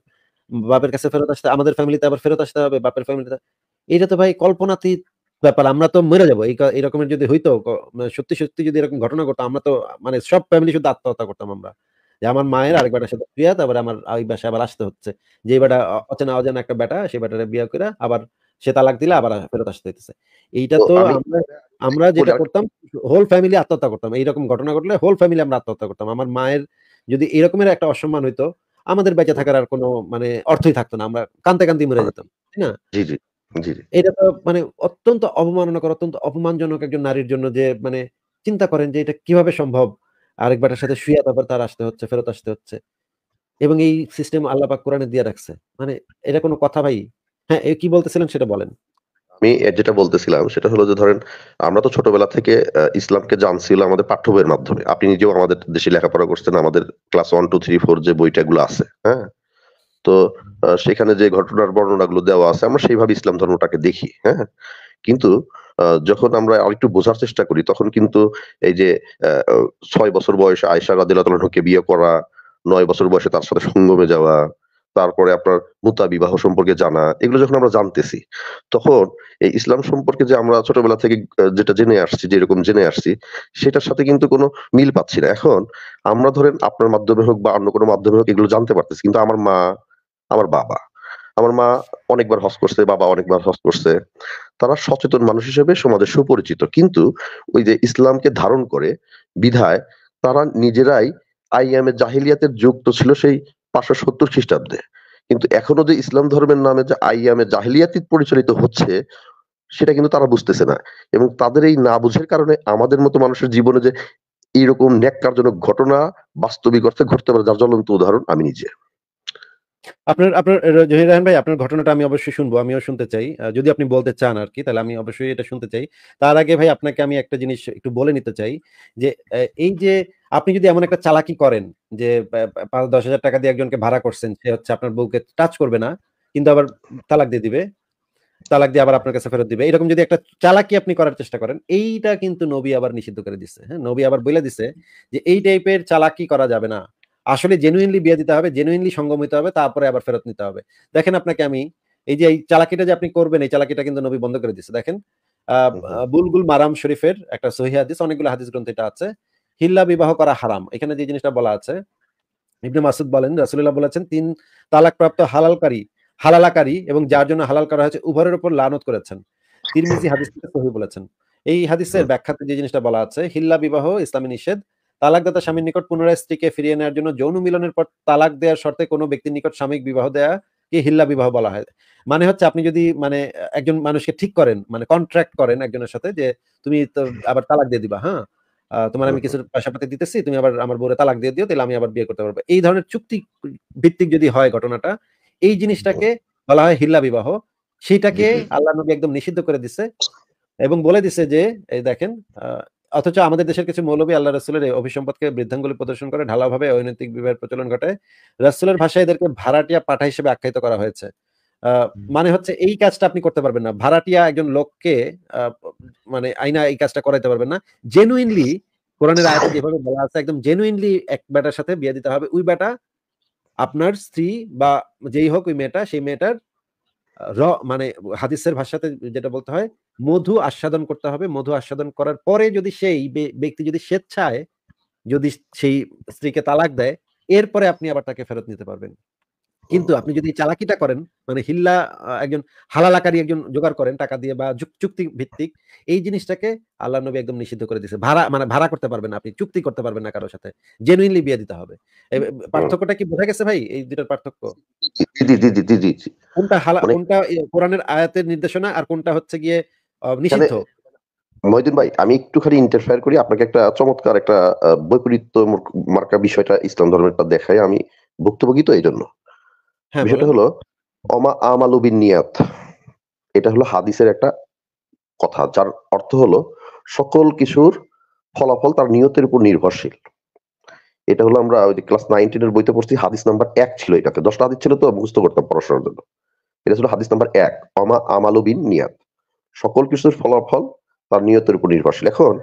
S1: বাপের কাছে ফেরত আসতে আমাদের ফ্যামিলিতে আবার ফেরত আসতে হবে বাপের ফ্যামিলিতে এটা তো ভাই কল্পনাতীত ব্যাপার আমরা তো মেরে যাবো এরকমের যদি হইতো মানে সত্যি সত্যি যদি এরকম ঘটনা ঘটতো আমরা তো মানে সব ফ্যামিলি শুধু আত্মহত্যা করতাম আমরা যে আমার মায়ের আরেক বেটার সাথে বিয়া তারপরে আমার ওই বাসায় আবার আসতে হচ্ছে যে বেটা অচেনা অজানা একটা বেটা সেই বেটারে বিয়া করে আবার সে তালাক দিলে আবার ফেরত আসতে হইতেছে এইটা তো আমরা যেটা করতাম হোল ফ্যামিলি আত্মহত্যা করতাম এইরকম ঘটনা ঘটলে হোল ফ্যামিলি আমরা আত্মহত্যা করতাম আমার মায়ের যদি এরকমের একটা অসম্মান হইতো আমাদের বেঁচে থাকার আর কোনো মানে অর্থই থাকতো না আমরা কান্তে কান্তি মরে যেতাম তাই না এটা তো মানে অত্যন্ত অবমাননাকর অত্যন্ত অপমানজনক একজন নারীর জন্য যে মানে চিন্তা করেন যে এটা কিভাবে সম্ভব আরেকবারের সাথে শুয়ে তারপর তার আসতে হচ্ছে ফেরত আসতে হচ্ছে এবং এই সিস্টেম আল্লাহ কোরআনে দিয়ে রাখছে মানে এটা কোনো কথা ভাই হ্যাঁ কি বলতেছিলেন সেটা বলেন
S3: আমি যেটা বলতেছিলাম সেটা হলো যে ধরেন আমরা তো ছোটবেলা থেকে ইসলামকে জানছিল আমাদের পাঠ্য বইয়ের মাধ্যমে আপনি নিজেও আমাদের দেশে লেখাপড়া করছেন আমাদের class one two three four যে গুলো আছে হ্যাঁ তো সেখানে যে ঘটনার বর্ণনাগুলো দেওয়া আছে আমরা সেইভাবে ইসলাম ধর্মটাকে দেখি হ্যাঁ কিন্তু যখন আমরা আরেকটু বোঝার চেষ্টা করি তখন কিন্তু এই যে ছয় বছর বয়সে আয়সা রাদিল্লাহকে বিয়ে করা নয় বছর বয়সে তার সাথে সঙ্গমে যাওয়া তারপরে আপনার মুতা বিবাহ সম্পর্কে জানা এগুলো যখন আমরা জানতেছি তখন এই ইসলাম সম্পর্কে যে আমরা ছোটবেলা থেকে যেটা জেনে আসছি যে এরকম জেনে আসছি সেটার সাথে কিন্তু কোনো মিল পাচ্ছি না এখন আমরা ধরেন আপনার মাধ্যমে হোক বা অন্য কোনো মাধ্যমে হোক এগুলো জানতে পারতেছি কিন্তু আমার মা আমার বাবা আমার মা অনেকবার হজ করছে বাবা অনেকবার হজ করছে তারা সচেতন মানুষ হিসেবে সমাজে সুপরিচিত কিন্তু ওই যে ইসলামকে ধারণ করে বিধায় তারা নিজেরাই আইএমএ জাহিলিয়াতের যুগ তো ছিল সেই পাঁচশো সত্তর খ্রিস্টাব্দে কিন্তু এখনো যে ইসলাম ধর্মের নামে যে আইয়ামে জাহিলিয়াতি পরিচালিত হচ্ছে সেটা কিন্তু তারা বুঝতেছে না এবং তাদের এই না বুঝের কারণে আমাদের মতো মানুষের জীবনে যে এইরকম ন্যাক্কারজনক ঘটনা বাস্তবিক অর্থে ঘটতে পারে যার জ্বলন্ত উদাহরণ আমি নিজে
S1: আপনার আপনার জহির রাহান ভাই আপনার ঘটনাটা আমি অবশ্যই শুনবো আমিও শুনতে চাই যদি আপনি বলতে চান আর কি তাহলে আমি অবশ্যই এটা শুনতে চাই তার আগে ভাই আপনাকে আমি একটা জিনিস একটু বলে নিতে চাই যে এই যে আপনি যদি এমন একটা চালাকি করেন যে পাঁচ দশ হাজার টাকা দিয়ে একজনকে ভাড়া করছেন। সে হচ্ছে আপনার বউকে টাচ করবে না। কিন্তু আবার তালাক দিয়ে দিবে। তালাক দিয়ে আবার আপনার কাছে ফেরত দিবে। এরকম যদি একটা চালাকি আপনি করার চেষ্টা করেন, এইটা কিন্তু নবী আবার নিষিদ্ধ করে দিচ্ছে হ্যাঁ? নবী আবার বলে দিছে যে এই টাইপের চালাকি করা যাবে না। আসলে জেনুইনলি বিয়ে দিতে হবে, জেনুইনলি সঙ্গম হইতে হবে, তারপরে আবার ফেরত নিতে হবে। দেখেন আপনাকে আমি এই যে এই চালাকিটা যে আপনি করবেন, এই চালাকিটা কিন্তু নবী বন্ধ করে দিচ্ছে দেখেন আহ বুলগুল মারাম শরীফের একটা সহিহ হাদিস, অনেকগুলো হাদিস গ্রন্থ এটা আছে। হিল্লা বিবাহ করা হারাম এখানে যে জিনিসটা বলা আছে ইবনে মাসুদ বলেন রাসুল্লাহ বলেছেন তিন তালাকপ্রাপ্ত হালালকারী হালালাকারী এবং যার জন্য হালাল করা হয়েছে উভয়ের উপর লানত করেছেন তিরমিজি হাদিস সহি বলেছেন এই হাদিসের ব্যাখ্যাতে যে জিনিসটা বলা আছে হিল্লা বিবাহ ইসলামী নিষেধ তালাকদাতা স্বামীর নিকট পুনরায় স্ত্রীকে ফিরিয়ে নেওয়ার জন্য যৌন মিলনের পর তালাক দেওয়ার শর্তে কোনো ব্যক্তির নিকট স্বামীর বিবাহ দেয়া কি হিল্লা বিবাহ বলা হয় মানে হচ্ছে আপনি যদি মানে একজন মানুষকে ঠিক করেন মানে কন্ট্রাক্ট করেন একজনের সাথে যে তুমি তো আবার তালাক দিয়ে দিবা হ্যাঁ তোমার আমি কিছু পয়সাপাতি দিতেছি তুমি আবার আমার বউরে তালাক দিয়ে দিও তাহলে আমি আবার বিয়ে করতে পারবো এই ধরনের চুক্তি ভিত্তিক যদি হয় ঘটনাটা এই জিনিসটাকে বলা হয় হিল্লা বিবাহ সেটাকে আল্লাহ নবী একদম নিষিদ্ধ করে দিছে এবং বলে দিছে যে এই দেখেন অথচ আমাদের দেশের কিছু মৌলবী আল্লাহ রসুলের অভিসম্পদকে বৃদ্ধাঙ্গুলি প্রদর্শন করে ঢালাভাবে অনৈতিক বিবাহের প্রচলন ঘটায় রসুলের ভাষায় এদেরকে ভাড়াটিয়া পাঠা হিসেবে আখ্যায়িত করা হয়েছে মানে হচ্ছে এই কাজটা আপনি করতে পারবেন না ভাড়াটিয়া একজন লোককে মানে আইনা এই কাজটা করাইতে পারবেন না জেনুইনলি কোরআনের আয়াতে যেভাবে বলা আছে একদম জেনুইনলি এক বেটার সাথে বিয়ে দিতে হবে ওই বেটা আপনার স্ত্রী বা যেই হোক ওই মেয়েটা সেই মেয়েটার র মানে হাদিসের ভাষাতে যেটা বলতে হয় মধু আস্বাদন করতে হবে মধু আস্বাদন করার পরে যদি সেই ব্যক্তি যদি স্বেচ্ছায় যদি সেই স্ত্রীকে তালাক দেয় এরপরে আপনি আবার তাকে ফেরত নিতে পারবেন কিন্তু আপনি যদি চালাকিটা করেন মানে হিল্লা একজন হালালাকারী একজন জোগাড় করেন টাকা দিয়ে বা চুক্তি ভিত্তিক এই জিনিসটাকে আল্লাহ নবী একদম নিষিদ্ধ করে দিয়েছে ভাড়া মানে ভাড়া করতে পারবেন আপনি চুক্তি করতে পারবেন না কারোর সাথে জেনুইনলি বিয়ে দিতে হবে পার্থক্যটা কি বোঝা গেছে ভাই এই দুটার পার্থক্য কোনটা হালা মানে কোনটা কোরআনের আয়াতের নির্দেশনা আর কোনটা হচ্ছে গিয়ে নিষিদ্ধ
S3: মহিদিন ভাই আমি একটুখানি ইন্টারফেয়ার করি আপনাকে একটা চমৎকার একটা বৈপরীত্য মার্কা বিষয়টা ইসলাম ধর্মের দেখায় আমি ভুক্তভোগী তো এই জন্য হ্যাঁ, বিষয়টা হলো অমা আমালুবিন নিয়াত এটা হলো হাদিসের একটা কথা। যার অর্থ হলো সকল কিছুর ফলাফল তার নিয়তের উপর নির্ভরশীল। এটা হলো আমরা ওই ক্লাস নাইনটিন এর বইতে পড়ছি হাদিস নাম্বার এক ছিল এটাতে। দশটা হাদিস ছিল তো মুখস্থ করতাম পড়াশোনার জন্য। এটা ছিল হাদিস নাম্বার এক অমা আমালুবিন নিয়াত সকল কিছুর ফলাফল তার নিয়তের উপর নির্ভরশীল। এখন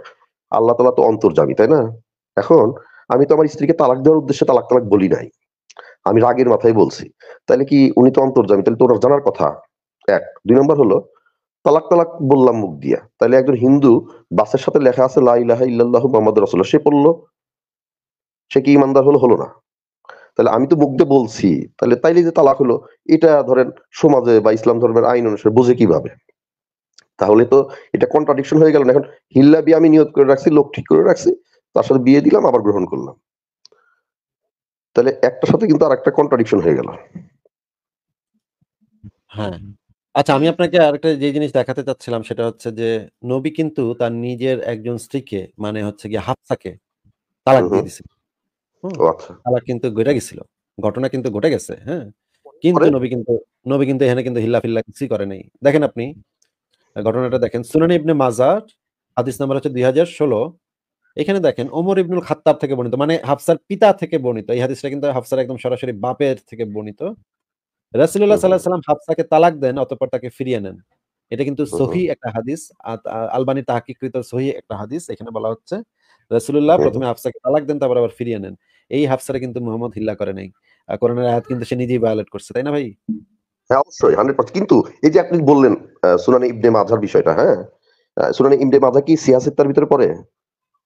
S3: আল্লাহ তালা তো অন্তর্জামী তাই না? এখন আমি তো আমার স্ত্রীকে তালাক দেওয়ার উদ্দেশ্যে তালাক, তালাক বলি নাই। আমি রাগের মাথায় বলছি তাহলে কি উনি তো অন্তর্জামী তাহলে তো ওনার জানার কথা এক দুই নম্বর হলো তালাক তালাক বললাম মুখ দিয়া তাহলে একজন হিন্দু বাসের সাথে লেখা আছে লা ইলাহা ইল্লাল্লাহু মোহাম্মদ রাসূলুল্লাহ সে পড়লো সে কি ইমানদার হলো হলো না তাহলে আমি তো মুখ দিয়ে বলছি তাহলে তাইলে যে তালাক হলো এটা ধরেন সমাজে বা ইসলাম ধর্মের আইন অনুসারে বুঝে কিভাবে তাহলে তো এটা কন্ট্রাডিকশন হয়ে গেল না এখন হিল্লা বিয়ে আমি নিয়োগ করে রাখছি লোক ঠিক করে রাখছি তার সাথে বিয়ে দিলাম আবার গ্রহণ করলাম তাহলে একটার সাথে কিন্তু আর একটা কন্ট্রাডিকশন হয়ে গেল হ্যাঁ
S1: আচ্ছা আমি আপনাকে আরেকটা যে জিনিস দেখাতে চাচ্ছিলাম সেটা হচ্ছে যে নবী কিন্তু তার নিজের একজন স্ত্রীকে মানে হচ্ছে গিয়ে হাফসাকে তালাক দিয়ে দিছিল আচ্ছা। তালাক কিন্তু ঘটে গেছিল ঘটনা কিন্তু ঘটে গেছে হ্যাঁ কিন্তু নবী কিন্তু নবী কিন্তু এখানে কিন্তু হিল্লা ফিল্লা কিছুই করে নাই দেখেন আপনি ঘটনাটা দেখেন সুনানি ইবনে মাজার হাদিস নাম্বার হচ্ছে দুই হাজার ষোলো এখানে দেখেন ওমর ইবনুল খাত্তাব থেকে বর্ণিত মানে হাফসার পিতা থেকে বর্ণিত এই হাদিসটা কিন্তু হাফসার একদম সরাসরি বাপের থেকে বর্ণিত রাসুল্লাহ সাল্লাহ সাল্লাম হাফসাকে তালাক দেন অতঃপর তাকে ফিরিয়ে নেন এটা কিন্তু সহি একটা হাদিস আলবানি তাহাকিকৃত সহি একটা হাদিস এখানে বলা হচ্ছে রাসুল্লাহ প্রথমে হাফসাকে তালাক দেন তারপর আবার ফিরিয়ে নেন এই হাফসারে কিন্তু মোহাম্মদ হিল্লা করে নাই করোনার আয়াত
S3: কিন্তু সে নিজেই ভায়োলেট করছে তাই না ভাই হ্যাঁ অবশ্যই হান্ড্রেড পার্সেন্ট কিন্তু এই যে আপনি বললেন সুনানি ইবনে মাজার বিষয়টা হ্যাঁ সুনানি ইবনে মাজার কি সিয়াসিত্তার ভিতরে পড়ে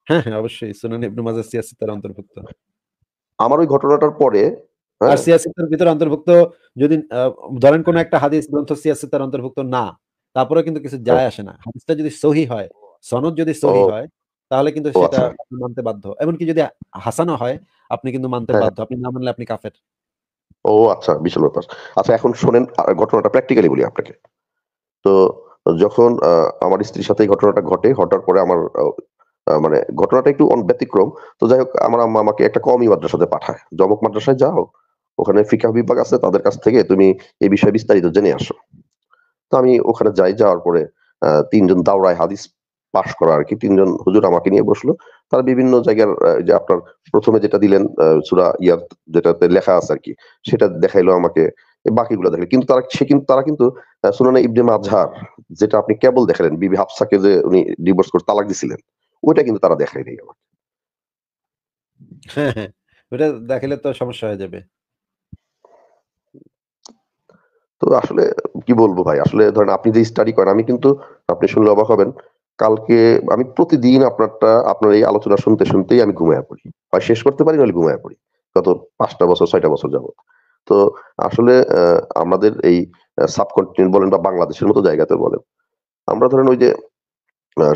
S1: হ্যাঁ হ্যাঁ অবশ্যই সুনান ইবনে মাজা সিয়াসি তার অন্তর্ভুক্ত আমার ওই
S3: ঘটনাটার পরে হ্যাঁ। আর
S1: সিয়াসিতার ভিতরে অন্তর্ভুক্ত যদি ধরেন কোন একটা হাদিস গ্রন্থ সিয়াসিতার অন্তর্ভুক্ত না তারপরে কিন্তু কিছু যায় আসে না হাদিসটা যদি সহি হয় সনদ যদি সহি হয় তাহলে কিন্তু সেটা আচ্ছা। মানতে বাধ্য এমনকি যদি হাসানো হয় আপনি কিন্তু মানতে হ্যাঁ। বাধ্য আপনি না মানলে আপনি কাফের
S3: ও আচ্ছা বিশাল ব্যাপার আচ্ছা এখন শোনেন ঘটনাটা প্র্যাকটিক্যালি বলি আপনাকে তো যখন আমার স্ত্রীর সাথে ঘটনাটা ঘটে ঘটার পরে আমার মানে ঘটনাটা একটু ব্যতিক্রম তো যাই হোক আমার আম্মা আমাকে একটা কমই মাদ্রাসাতে পাঠায় জমক মাদ্রাসায় যাও ওখানে ফিকা বিভাগ আছে তাদের কাছ থেকে তুমি এই বিষয়ে বিস্তারিত জেনে আসো তো আমি ওখানে যাই যাওয়ার পরে তিনজন দাওরায় হাদিস পাশ করা আর কি তিনজন হুজুর আমাকে নিয়ে বসলো তারা বিভিন্ন জায়গার যে আপনার প্রথমে যেটা দিলেন সুরা ইয়ার যেটাতে লেখা আছে আর কি সেটা দেখাইলো আমাকে বাকিগুলো দেখলেন কিন্তু তারা সে কিন্তু তারা কিন্তু সুনানা ইবনে মাঝহার যেটা আপনি কেবল দেখালেন বিবি হাফসাকে যে উনি ডিভোর্স করে তালাক দিছিলেন ওটা কিন্তু তারা দেখায় নেই আমার
S1: ওটা দেখলে তো সমস্যা হয়ে যাবে
S3: তো আসলে কি বলবো ভাই আসলে ধরেন আপনি যে স্টাডি করেন আমি কিন্তু আপনি শুনলে অবাক হবেন কালকে আমি প্রতিদিন আপনারটা আপনার এই আলোচনা শুনতে শুনতেই আমি ঘুমায় পড়ি হয় শেষ করতে পারি নাহলে ঘুমায় পড়ি গত পাঁচটা বছর ছয়টা বছর যাবত তো আসলে আমাদের এই সাবকন্টিনেন্ট বলেন বা বাংলাদেশের মতো জায়গাতে বলেন আমরা ধরেন ওই যে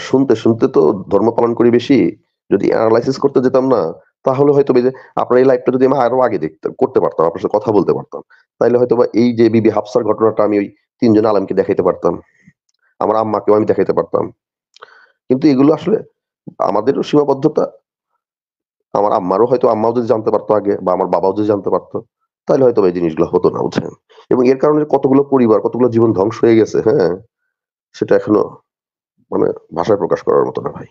S3: শুনতে শুনতে তো ধর্ম পালন করি বেশি যদি অ্যানালাইসিস করতে যেতাম না তাহলে হয়তো যে আপনার এই লাইফটা যদি আমি আরো আগে দেখতাম করতে পারতাম আপনার সাথে কথা বলতে পারতাম তাইলে হয়তো বা এই যে বিবি হাফসার ঘটনাটা আমি ওই তিনজন আলমকে দেখাইতে পারতাম আমার আম্মাকেও আমি দেখাইতে পারতাম কিন্তু এগুলো আসলে আমাদেরও সীমাবদ্ধতা আমার আম্মারও হয়তো আম্মাও যদি জানতে পারতো আগে বা আমার বাবাও যদি জানতে পারতো তাহলে হয়তো এই জিনিসগুলো হতো না বুঝছেন এবং এর কারণে কতগুলো পরিবার কতগুলো জীবন ধ্বংস হয়ে গেছে হ্যাঁ সেটা এখনো মানে ভাষায় প্রকাশ করার মতো না ভাই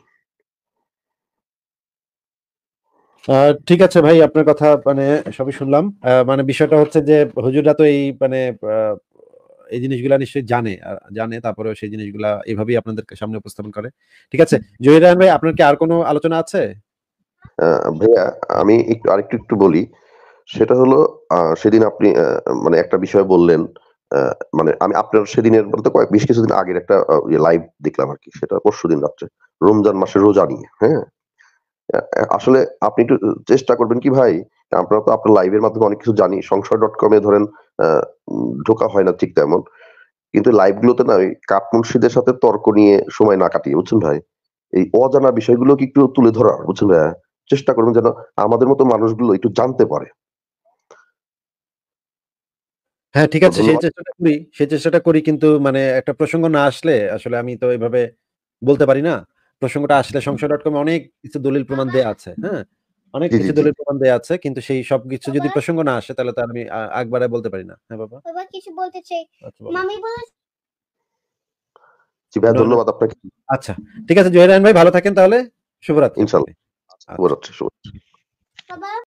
S1: ঠিক আছে ভাই আপনার কথা মানে সবই শুনলাম মানে বিষয়টা হচ্ছে যে হুজুররা তো এই মানে এই জিনিসগুলা নিশ্চয়ই জানে জানে তারপরে সেই জিনিসগুলা এভাবেই আপনাদের সামনে উপস্থাপন করে ঠিক আছে জহির রায়ন ভাই আপনার কি আর কোনো আলোচনা আছে
S3: ভাইয়া আমি একটু আরেকটু একটু বলি সেটা হলো সেদিন আপনি মানে একটা বিষয় বললেন মানে আমি আপনার সেদিনের বলতে কয়েক বেশ কিছুদিন আগের একটা লাইভ ইয়ে দেখলাম আর কি সেটা পরশু দিন রাত্রে রমজান মাসে রোজা নিয়ে হ্যাঁ আসলে আপনি একটু চেষ্টা করবেন কি ভাই আপনারা তো আপনার লাইভের মাধ্যমে অনেক কিছু জানি সংসার ডট কম এ ধরেন ঢোকা হয় না ঠিক তেমন কিন্তু লাইভ গুলোতে না ওই মুন্সিদের সাথে তর্ক নিয়ে সময় না কাটিয়ে বুঝছেন ভাই এই অজানা বিষয়গুলো কি একটু তুলে ধরা বুঝছেন ভাই চেষ্টা করবেন যেন আমাদের মতো মানুষগুলো একটু জানতে পারে
S1: হ্যাঁ ঠিক আছে সেই চেষ্টাটা করি সেই চেষ্টাটা করি কিন্তু মানে একটা প্রসঙ্গ না আসলে আসলে আমি তো এইভাবে বলতে পারি না প্রসঙ্গটা আসলে সংসদ ডট কমে অনেক কিছু দলিল প্রমাণ দেয়া আছে হ্যাঁ অনেক কিছু দলিল প্রমাণ দেয়া আছে কিন্তু সেই সব কিছু যদি প্রসঙ্গ না আসে তাহলে তো আমি একবারে বলতে পারি না হ্যাঁ বাবা
S2: বাবা কিছু বলতে চাই আচ্ছা মামি বলে
S3: জি ভাই ধন্যবাদ আপনাকে
S1: আচ্ছা ঠিক আছে জয়রান ভাই ভালো থাকেন তাহলে
S3: শুভরাত্রি ইনশাআল্লাহ আচ্ছা। শুভরাত্রি শুভরাত্রি বাবা